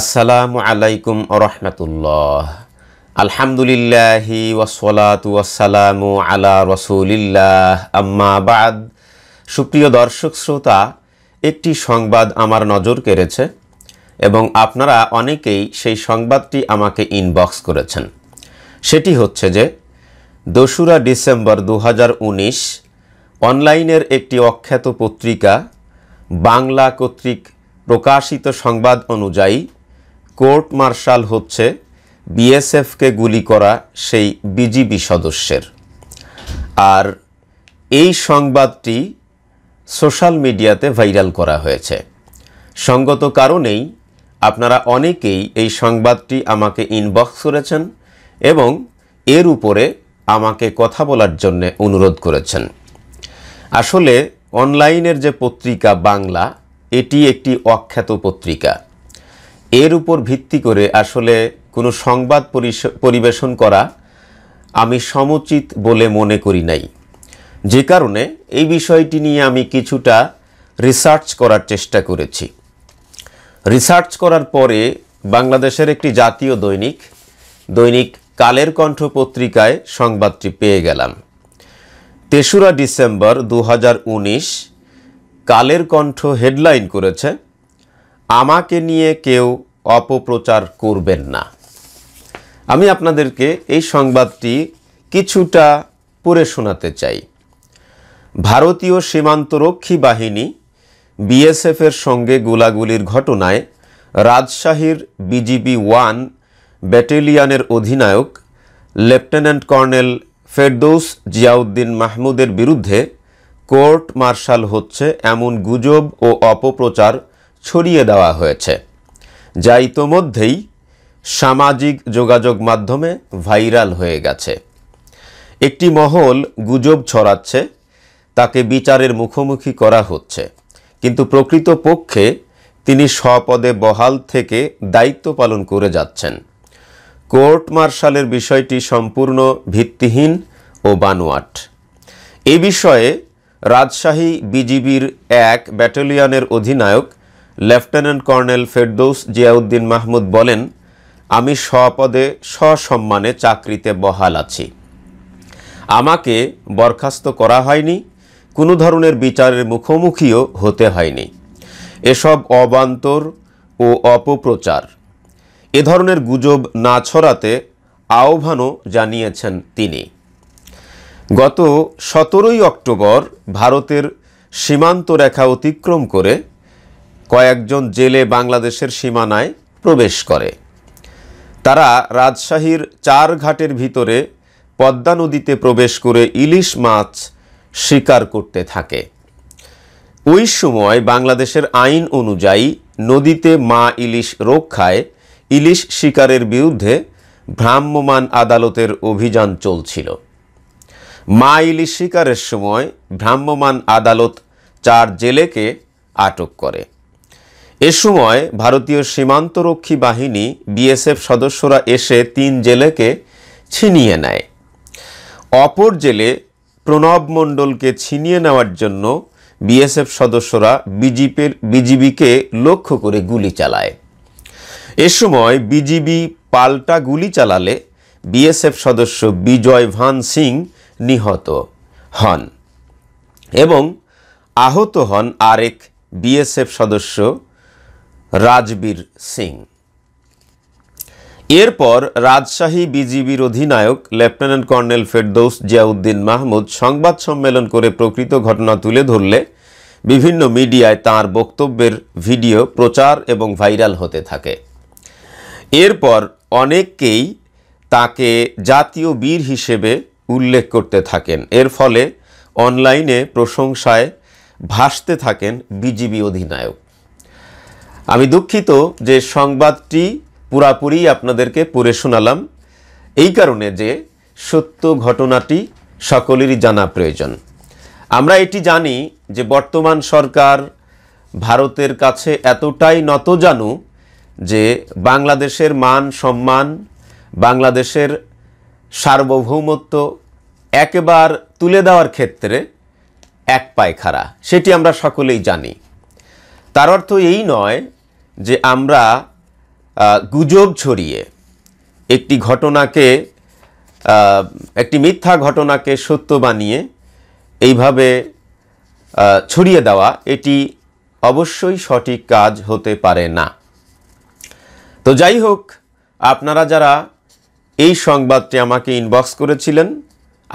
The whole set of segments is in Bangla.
আসসালামু আলাইকুম রহমতুল্লাহ আলহামদুলিল্লাহি ওয়াসলাতু ওয়াসালামু আলা রসুলিল্লাহ আম্মাবাদ সুপ্রিয় দর্শক শ্রোতা একটি সংবাদ আমার নজর কেড়েছে এবং আপনারা অনেকেই সেই সংবাদটি আমাকে ইনবক্স করেছেন সেটি হচ্ছে যে দোসরা ডিসেম্বর দু অনলাইনের একটি অখ্যাত পত্রিকা বাংলা কর্তৃক প্রকাশিত সংবাদ অনুযায়ী কোর্ট মার্শাল হচ্ছে বিএসএফকে গুলি করা সেই বিজিবি সদস্যের আর এই সংবাদটি সোশ্যাল মিডিয়াতে ভাইরাল করা হয়েছে সঙ্গত কারণেই আপনারা অনেকেই এই সংবাদটি আমাকে ইনবক্স করেছেন এবং এর উপরে আমাকে কথা বলার জন্য অনুরোধ করেছেন আসলে অনলাইনের যে পত্রিকা বাংলা এটি একটি অখ্যাত পত্রিকা এর উপর ভিত্তি করে আসলে কোনো সংবাদ পরিবেশন করা আমি সমুচিত বলে মনে করি নাই যে কারণে এই বিষয়টি নিয়ে আমি কিছুটা রিসার্চ করার চেষ্টা করেছি রিসার্চ করার পরে বাংলাদেশের একটি জাতীয় দৈনিক দৈনিক কালের কণ্ঠ পত্রিকায় সংবাদটি পেয়ে গেলাম তেসরা ডিসেম্বর দু কালের কণ্ঠ হেডলাইন করেছে আমাকে নিয়ে কেউ অপপ্রচার করবেন না আমি আপনাদেরকে এই সংবাদটি কিছুটা পড়ে শোনাতে চাই ভারতীয় সীমান্তরক্ষী বাহিনী বিএসএফের সঙ্গে গোলাগুলির ঘটনায় রাজশাহীর বিজিবি ওয়ান ব্যাটেলিয়ানের অধিনায়ক লেফটেন্যান্ট কর্নেল ফেরদৌস জিয়াউদ্দিন মাহমুদের বিরুদ্ধে কোর্ট মার্শাল হচ্ছে এমন গুজব ও অপপ্রচার ছড়িয়ে দেওয়া হয়েছে যা ইতোমধ্যেই সামাজিক যোগাযোগ মাধ্যমে ভাইরাল হয়ে গেছে একটি মহল গুজব ছড়াচ্ছে তাকে বিচারের মুখোমুখি করা হচ্ছে কিন্তু প্রকৃত পক্ষে তিনি স্বপদে বহাল থেকে দায়িত্ব পালন করে যাচ্ছেন কোর্ট মার্শালের বিষয়টি সম্পূর্ণ ভিত্তিহীন ও বানোয়াট এ বিষয়ে রাজশাহী বিজিবির এক ব্যাটালিয়নের অধিনায়ক লেফটেন্যান্ট কর্নেল ফেরদৌস জিয়াউদ্দিন মাহমুদ বলেন আমি স্বপদে সসম্মানে চাকরিতে বহাল আছি আমাকে বরখাস্ত করা হয়নি কোনো ধরনের বিচারের মুখোমুখিও হতে হয়নি এসব অবান্তর ও অপপ্রচার এ ধরনের গুজব না ছড়াতে আহ্বানও জানিয়েছেন তিনি গত সতেরোই অক্টোবর ভারতের সীমান্ত রেখা অতিক্রম করে কয়েকজন জেলে বাংলাদেশের সীমানায় প্রবেশ করে তারা রাজশাহীর চার ঘাটের ভিতরে পদ্মা নদীতে প্রবেশ করে ইলিশ মাছ শিকার করতে থাকে ওই সময় বাংলাদেশের আইন অনুযায়ী নদীতে মা ইলিশ রক্ষায় ইলিশ শিকারের বিরুদ্ধে ভ্রাম্যমাণ আদালতের অভিযান চলছিল মা ইলিশ শিকারের সময় ভ্রাম্যমাণ আদালত চার জেলেকে আটক করে এ সময় ভারতীয় সীমান্তরক্ষী বাহিনী বিএসএফ সদস্যরা এসে তিন জেলেকে ছিনিয়ে নেয় অপর জেলে প্রণব মণ্ডলকে ছিনিয়ে নেওয়ার জন্য বিএসএফ সদস্যরা বিজিপির বিজিবিকে লক্ষ্য করে গুলি চালায় এ সময় বিজিবি পাল্টা গুলি চালালে বিএসএফ সদস্য বিজয় ভান সিং নিহত হন এবং আহত হন আরেক বিএসএফ সদস্য রাজবীর সিং এরপর রাজশাহী বিজিবির অধিনায়ক লেফটেন্যান্ট কর্নেল ফেরদৌস জিয়াউদ্দিন মাহমুদ সংবাদ সম্মেলন করে প্রকৃত ঘটনা তুলে ধরলে বিভিন্ন মিডিয়ায় তার বক্তব্যের ভিডিও প্রচার এবং ভাইরাল হতে থাকে এরপর অনেককেই তাকে জাতীয় বীর হিসেবে উল্লেখ করতে থাকেন এর ফলে অনলাইনে প্রশংসায় ভাসতে থাকেন বিজিবি অধিনায়ক আমি দুঃখিত যে সংবাদটি পুরাপুরি আপনাদেরকে পড়ে শোনালাম এই কারণে যে সত্য ঘটনাটি সকলেরই জানা প্রয়োজন আমরা এটি জানি যে বর্তমান সরকার ভারতের কাছে এতটাই নত জানু যে বাংলাদেশের মান সম্মান বাংলাদেশের সার্বভৌমত্ব একেবার তুলে দেওয়ার ক্ষেত্রে এক পায়খারা সেটি আমরা সকলেই জানি তার অর্থ এই নয় যে আমরা গুজব ছড়িয়ে একটি ঘটনাকে একটি মিথ্যা ঘটনাকে সত্য বানিয়ে এইভাবে ছড়িয়ে দেওয়া এটি অবশ্যই সঠিক কাজ হতে পারে না তো যাই হোক আপনারা যারা এই সংবাদটি আমাকে ইনবক্স করেছিলেন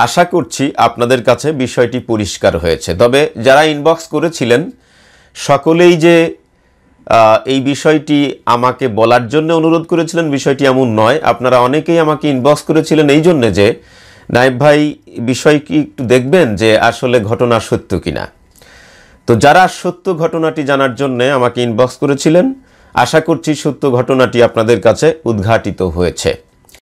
আশা করছি আপনাদের কাছে বিষয়টি পরিষ্কার হয়েছে তবে যারা ইনবক্স করেছিলেন সকলেই যে এই বিষয়টি আমাকে বলার জন্য অনুরোধ করেছিলেন বিষয়টি এমন নয় আপনারা অনেকেই আমাকে ইনবক্স করেছিলেন এই জন্যে যে নাইব ভাই বিষয় কি একটু দেখবেন যে আসলে ঘটনা সত্য কিনা তো যারা সত্য ঘটনাটি জানার জন্য আমাকে ইনবক্স করেছিলেন আশা করছি সত্য ঘটনাটি আপনাদের কাছে উদ্ঘাটিত হয়েছে